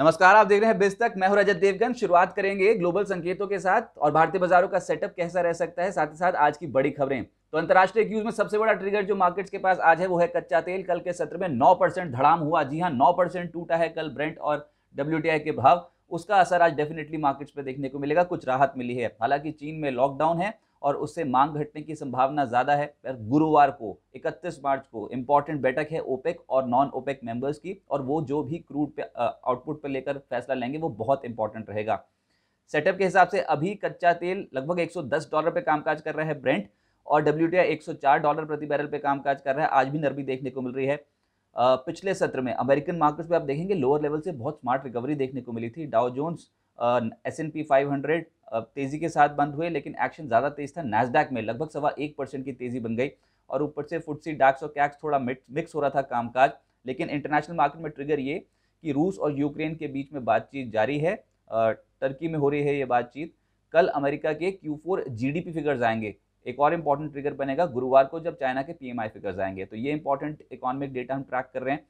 नमस्कार आप देख रहे हैं बिज तक मैं हूं रजत देवगन शुरुआत करेंगे ग्लोबल संकेतों के साथ और भारतीय बाजारों का सेटअप कैसा रह सकता है साथ ही साथ आज की बड़ी खबरें तो अंतर्राष्ट्रीय क्यूज में सबसे बड़ा ट्रिगर जो मार्केट्स के पास आज है वो है कच्चा तेल कल के सत्र में नौ परसेंट धड़ाम हुआ जी हाँ नौ परसेंट टूटा है कल ब्रेंट और डब्ल्यू के भाव उसका असर आज डेफिनेटली मार्केट्स पर देखने को मिलेगा कुछ राहत मिली है हालांकि चीन में लॉकडाउन है और उससे मांग घटने की संभावना ज़्यादा है पर गुरुवार को 31 मार्च को इम्पॉर्टेंट बैठक है ओपेक और नॉन ओपेक मेंबर्स की और वो जो भी क्रूड पे आउटपुट पर लेकर फैसला लेंगे वो बहुत इंपॉर्टेंट रहेगा सेटअप के हिसाब से अभी कच्चा तेल लगभग 110 डॉलर पे कामकाज कर रहा है ब्रेंट और डब्ल्यू टी 104 डॉलर प्रति बैरल पे कामकाज कर रहा है आज भी नरमी देखने को मिल रही है पिछले सत्र में अमेरिकन मार्केट्स में आप देखेंगे लोअर लेवल से बहुत स्मार्ट रिकवरी देखने को मिली थी Dow Jones S and P five hundred तेज़ी के साथ बंद हुए लेकिन एक्शन ज़्यादा तेज़ था नैसडैक में लगभग सवा एक परसेंट की तेज़ी बन गई और ऊपर से फुटसी डाक्स और कैक्स थोड़ा मिक्स हो रहा था कामकाज लेकिन इंटरनेशनल मार्केट में ट्रिगर ये कि रूस और यूक्रेन के बीच में बातचीत जारी है टर्की में हो रही है ये बातचीत कल अमेरिका के क्यू फोर फिगर्स आएंगे एक और इम्पॉर्टेंट ट्रिगर बनेगा गुरुवार को जब चाइना के पीएमआई फिगर्स आएंगे तो ये इंपॉर्टेंट इकोनॉमिक डेटा हम ट्रैक कर रहे हैं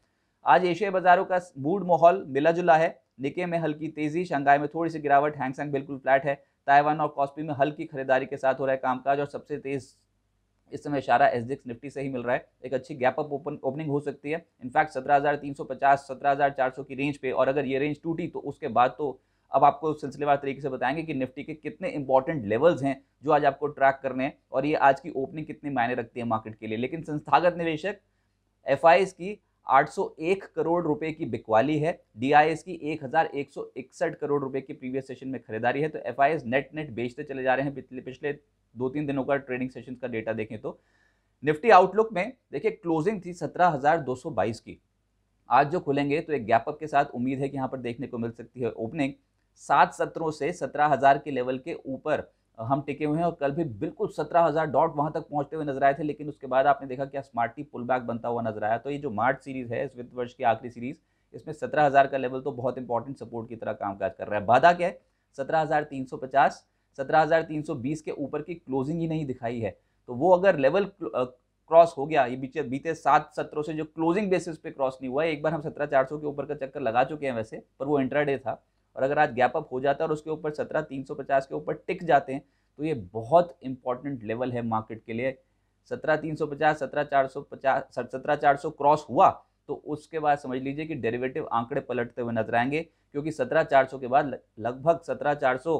आज एशियाई बाजारों का मूड माहौल मिला जुला है निके में हल्की तेजी शंघाई में थोड़ी सी गिरावट हैंगसेंग बिल्कुल फ्लैट है ताइवान और कॉस्पी में हल्की खरीदारी के साथ हो रहा है कामकाज और सबसे तेज इस समय इशारा एस निफ्टी से ही मिल रहा है एक अच्छी गैप अप ओपन ओपनिंग हो सकती है इनफैक्ट 17,350 17,400 की रेंज पे और अगर ये रेंज टूटी तो उसके बाद तो अब आपको सिलसिलेवार तरीके से बताएंगे कि निफ्टी के कितने इंपॉर्टेंट लेवल्स हैं जो आज आपको ट्रैक करने हैं और ये आज की ओपनिंग कितनी मायने रखती है मार्केट के लिए लेकिन संस्थागत निवेशक एफ की 801 करोड़ रुपए की बिकवाली है डीआईएस की 1161 करोड़ रुपए की प्रीवियस सेशन में खरीदारी है तो एफआईएस नेट नेट बेचते चले जा रहे हैं पिछले पिछले दो तीन दिनों का ट्रेडिंग सेशन का डेटा देखें तो निफ्टी आउटलुक में देखिए क्लोजिंग थी 17,222 की आज जो खुलेंगे तो एक गैपअप के साथ उम्मीद है कि यहाँ पर देखने को मिल सकती है ओपनिंग सात सत्रों से सत्रह हज़ार के लेवल के ऊपर हम टिके हुए हैं और कल भी बिल्कुल सत्रह हज़ार डॉट वहाँ तक पहुँचते हुए नजर आए थे लेकिन उसके बाद आपने देखा कि स्मार्टी पुल बैक बनता हुआ नजर आया तो ये जो मार्च सीरीज़ है इस वित्त वर्ष की आखिरी सीरीज़ इसमें सत्रह हज़ार का लेवल तो बहुत इंपॉर्टेंट सपोर्ट की तरह कामकाज कर रहा है बाधा क्या है सत्रह हज़ार तीन सौ पचास सत्रह हज़ार तीन सौ बीस के ऊपर की क्लोजिंग ही नहीं दिखाई है तो वो अगर लेवल क्रॉस हो गया ये बीच बीते सात सत्रों से जो क्लोजिंग बेसिस पे क्रॉस नहीं हुआ है एक बार हम सत्रह चार सौ के ऊपर का चक्कर लगा चुके हैं वैसे पर वो इंट्राडे था और अगर आज गैप अप हो जाता है और उसके ऊपर सत्रह तीन सौ पचास के ऊपर टिक जाते हैं तो ये बहुत इंपॉर्टेंट लेवल है मार्केट के लिए सत्रह तीन सौ पचास सत्रह चार सौ पचास सत्रह चार सौ क्रॉस हुआ तो उसके बाद समझ लीजिए कि डेरिवेटिव आंकड़े पलटते हुए नजर आएंगे क्योंकि सत्रह चार सौ के बाद लगभग सत्रह चार सौ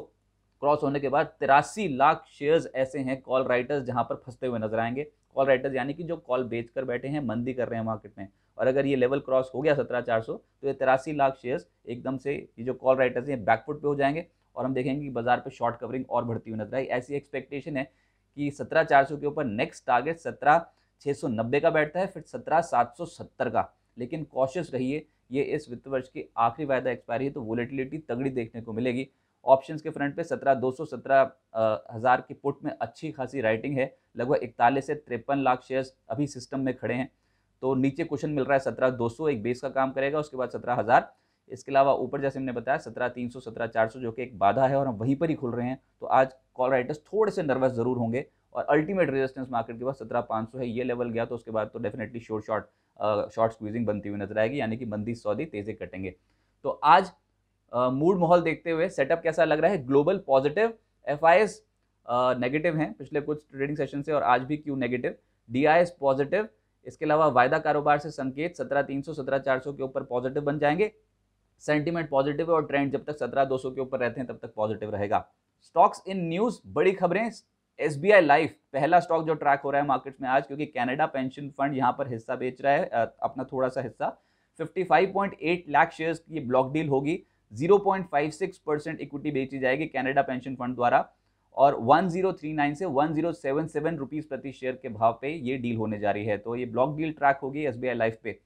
क्रॉस होने के बाद तिरासी लाख शेयर्स ऐसे हैं कॉल राइटर्स जहां पर फंसते हुए नजर आएंगे कॉल राइटर्स यानी कि जो कॉल बेच कर बैठे हैं मंदी कर रहे हैं मार्केट में और अगर ये लेवल क्रॉस हो गया सत्रह चार सौ तो ये तिरासी लाख शेयर्स एकदम से ये जो कॉल राइटर्स हैं बैकफुट पे हो जाएंगे और हम देखेंगे कि बाजार पे शॉर्ट कवरिंग और बढ़ती हुई नजर आई ऐसी एक्सपेक्टेशन है कि सत्रह चार सौ के ऊपर नेक्स्ट टारगेट सत्रह छः सौ नब्बे का बैठता है फिर सत्रह सात सौ सत्तर का लेकिन कॉशियस रहिए ये इस वित्त वर्ष की आखिरी वायदा एक्सपायरी है तो वोलेटिलिटी तगड़ी देखने को मिलेगी ऑप्शंस के फ्रंट पे सत्रह दो सौ सत्रह हज़ार की पुट में अच्छी खासी राइटिंग है लगभग इकतालीस से तिरपन लाख शेयर्स अभी सिस्टम में खड़े हैं तो नीचे क्वेश्चन मिल रहा है सत्रह दो सौ एक बेस का काम करेगा उसके बाद सत्रह हज़ार इसके अलावा ऊपर जैसे हमने बताया सत्रह तीन सौ सत्रह चार सौ जो कि एक बाधा है और हम वहीं पर ही खुल रहे हैं तो आज कॉल राइटर्स थोड़े से नर्वस जरूर होंगे और अल्टीमेट रेजिस्टेंस मार्केट के बाद सत्रह पाँच सौ है ये लेवल गया तो उसके बाद तो definitely short short short squeezing बनती हुई नजर आएगी यानी कि बंदी सौदी तेज़े कटेंगे तो आज मूड माहौल देखते हुए सेटअप कैसा लग रहा है global positive F I S negative हैं पिछले कुछ ट्रेडिंग सेशन से और आज भी क्यों negative D I S positive इसके अलावा वायदा कारोबार से संकेत सत्रह तीन सौ सत्रह चार सौ के ऊपर पॉजिटिव बन जाएंगे सेंटीमेंट पॉजिटिव और ट्रेंड जब तक सत्रह दो सौ के ऊपर रहते हैं तब तक पॉजिटिव रहेगा स्टॉक्स इन न्यूज बड़ी खबरें एस बी आई लाइफ पहला स्टॉक जो ट्रैक हो रहा है मार्केट में आज क्योंकि कैनेडा पेंशन फंड यहाँ पर हिस्सा बेच रहा है अपना थोड़ा सा हिस्सा 55.8 लाख शेयर्स की ब्लॉक डील होगी 0.56 परसेंट इक्विटी बेची जाएगी कैनेडा पेंशन फंड द्वारा और 1039 से 1077 रुपीज़ प्रति शेयर के भाव पे ये डील होने जा रही है तो ये ब्लॉक डील ट्रैक होगी एस बी लाइफ life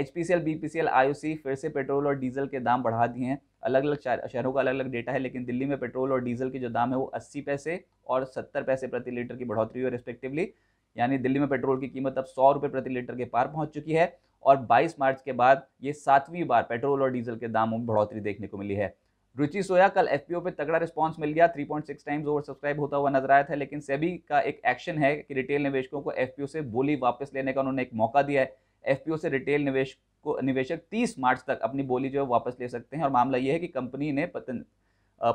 H P C L B P C L I O C फिर से पेट्रोल और डीजल के दाम बढ़ा दिए हैं अलग अलग शहरों का अलग अलग डेटा है लेकिन दिल्ली में पेट्रोल और डीजल के जो दाम है वो अस्सी पैसे और सत्तर पैसे प्रति लीटर की बढ़ोतरी हुई रिस्पेक्टिवली यानी दिल्ली में पेट्रोल की कीमत अब सौ रुपये प्रति लीटर के पार पहुँच चुकी है और 22 मार्च के बाद ये सातवीं बार पेट्रोल और डीजल के दामों में बढ़ोतरी देखने को मिली है रुचि सोया कल एफ पे तगड़ा रिस्पांस मिल गया 3.6 टाइम्स ओवर सब्सक्राइब होता हुआ नजर आया था लेकिन सेबी का एक एक्शन है कि रिटेल निवेशकों को एफ से बोली वापस लेने का उन्होंने एक मौका दिया है एफ से रिटेल निवेश को निवेशक 30 मार्च तक अपनी बोली जो है वापस ले सकते हैं और मामला यह है कि कंपनी ने पतन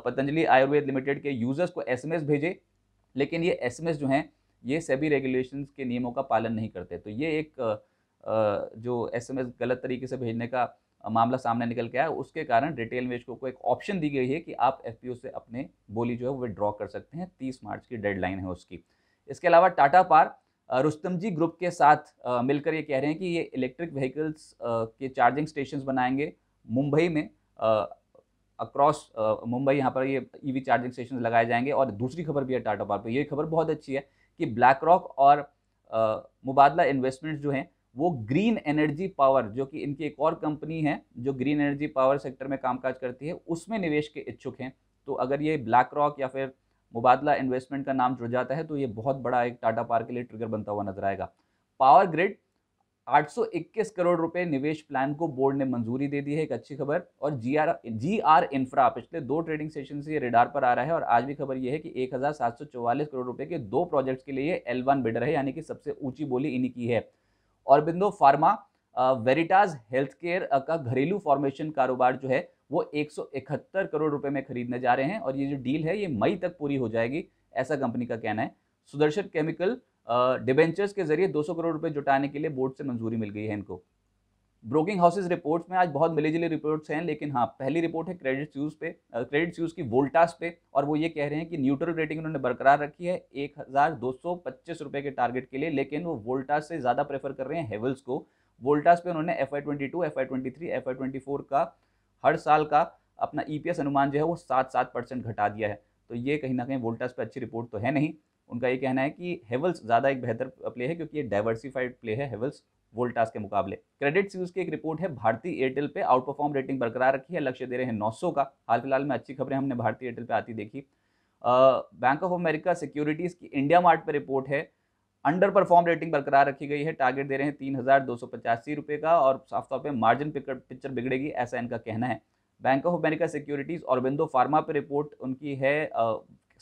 पतंजलि आयुर्वेद लिमिटेड के यूज़र्स को एस भेजे लेकिन ये एस जो हैं ये सभी रेगुलेशन के नियमों का पालन नहीं करते तो ये एक जो एस गलत तरीके से भेजने का मामला सामने निकल के आया उसके कारण रिटेल निवेशकों को एक ऑप्शन दी गई है कि आप एफ से अपने बोली जो है वो ड्रॉ कर सकते हैं तीस मार्च की डेडलाइन है उसकी इसके अलावा टाटा पार रुस्तम जी ग्रुप के साथ मिलकर ये कह रहे हैं कि ये इलेक्ट्रिक व्हीकल्स के चार्जिंग स्टेशन बनाएंगे मुंबई में अक्रॉस मुंबई यहाँ पर ये ईवी चार्जिंग स्टेशन लगाए जाएंगे और दूसरी खबर भी है टाटा पार पर ये खबर बहुत अच्छी है कि ब्लैक रॉक और मुबादला इन्वेस्टमेंट्स जो हैं वो ग्रीन एनर्जी पावर जो कि इनकी एक और कंपनी है जो ग्रीन एनर्जी पावर सेक्टर में कामकाज करती है उसमें निवेश के इच्छुक हैं तो अगर ये ब्लैक रॉक या फिर मुबादला इन्वेस्टमेंट का नाम जुड़ जाता है तो ये बहुत बड़ा एक टाटा पार के लिए ट्रिगर बनता हुआ नजर आएगा पावर ग्रिड 821 करोड़ रुपए निवेश प्लान को बोर्ड ने मंजूरी दे दी है एक अच्छी खबर और G R G R infra पिछले दो ट्रेडिंग सेशन से ये पर आ रहा है और आज भी खबर ये है कि 1744 करोड़ रुपए के दो प्रोजेक्ट्स के लिए एल वन बिडर है यानी कि सबसे ऊंची बोली इन्हीं की है Aurobindo pharma Veritaz health care का घरेलू फॉर्मेशन कारोबार जो है वो इकहत्तर करोड़ रुपए में खरीदने जा रहे हैं और ये जो डील है ये मई तक पूरी हो जाएगी ऐसा कंपनी का कहना है सुदर्शन केमिकल डिबेंचर्स के जरिए 200 करोड़ रुपए जुटाने के लिए बोर्ड से मंजूरी मिल गई है इनको ब्रोकिंग हाउसेज रिपोर्ट्स में आज बहुत मिले जुले रिपोर्ट्स हैं लेकिन हाँ पहली रिपोर्ट है क्रेडिट यूज़ पे क्रेडिट यूज़ की वोल्टास पे और वो ये कह रहे हैं कि न्यूट्रल रेटिंग उन्होंने बरकरार रखी है एक हज़ार दो सौ पच्चीस रुपये के टारगेट के लिए लेकिन वो वोल्टास से ज़्यादा प्रेफर कर रहे हैं हेवल्स को वोल्टास पे उन्होंने F I twenty two F I twenty three F I twenty four का हर साल का अपना ई पी एस अनुमान जो है वो सात सात परसेंट घटा दिया है तो ये कहीं ना कहीं वोल्टास पे अच्छी रिपोर्ट तो है नहीं उनका ये कहना है कि हेवल्स ज़्यादा एक बेहतर प्ले है क्योंकि ये डाइवर्सिफाइड प्ले है हेवल्स वोल्टास के मुकाबले क्रेडिट यूज की एक रिपोर्ट है भारतीय एयरटेल पे आउट परफॉर्म रेटिंग बरकरार रखी है लक्ष्य दे रहे हैं नौ का हाल फिलहाल में अच्छी खबरें हमने भारतीय एयरटेल पर आती देखी बैंक ऑफ अमेरिका सिक्योरिटीज़ की इंडिया मार्ट पर रिपोर्ट है अंडर परफॉर्म रेटिंग बरकरार रखी गई है टारगेट दे रहे हैं तीन हज़ार दो सौ पचासी रुपये का और साफ तौर पर मार्जिन पिक्चर बिगड़ेगी ऐसा इनका कहना है बैंक ऑफ अमेरिका सिक्योरिटीज़ और बिंदो फार्मा पर रिपोर्ट उनकी है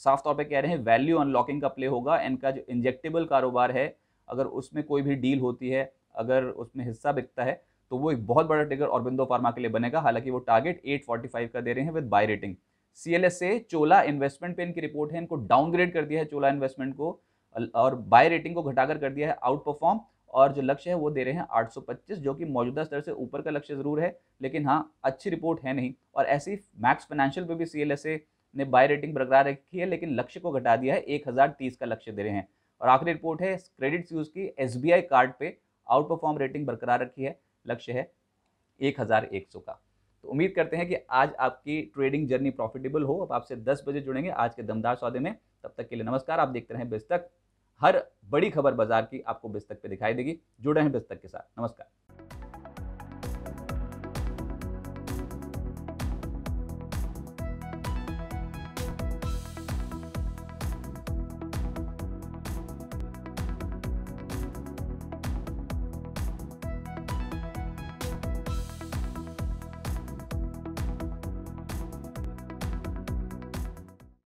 साफ तौर पे कह रहे हैं वैल्यू अनलॉकिंग का प्ले होगा इनका जो इंजेक्टेबल कारोबार है अगर उसमें कोई भी डील होती है अगर उसमें हिस्सा बिकता है तो वो एक बहुत बड़ा टिगर औरबिंदो फार्मा के लिए बनेगा हालांकि वो टारगेट 845 का दे रहे हैं विद बाय रेटिंग से चोला इन्वेस्टमेंट पे इनकी रिपोर्ट है इनको डाउनग्रेड कर दिया है चोला इन्वेस्टमेंट को और बाय रेटिंग को घटाकर कर दिया है आउट परफॉर्म और जो लक्ष्य है वो दे रहे हैं 825 जो कि मौजूदा स्तर से ऊपर का लक्ष्य ज़रूर है लेकिन हाँ अच्छी रिपोर्ट है नहीं और ऐसी मैक्स फाइनेंशियल पर भी सी ने बाय रेटिंग बरकरार रखी है लेकिन लक्ष्य को घटा दिया है एक का लक्ष्य दे रहे हैं और आखिरी रिपोर्ट है क्रेडिट यूज़ की एस कार्ड पे आउट परफॉर्म रेटिंग बरकरार रखी है लक्ष्य है एक हज़ार एक सौ का तो उम्मीद करते हैं कि आज आपकी ट्रेडिंग जर्नी प्रॉफिटेबल हो अब आपसे दस बजे जुड़ेंगे आज के दमदार सौदे में तब तक के लिए नमस्कार आप देखते रहें बिस्तक हर बड़ी खबर बाजार की आपको बिस्तक पर दिखाई देगी जुड़े हैं बिस्तक के साथ नमस्कार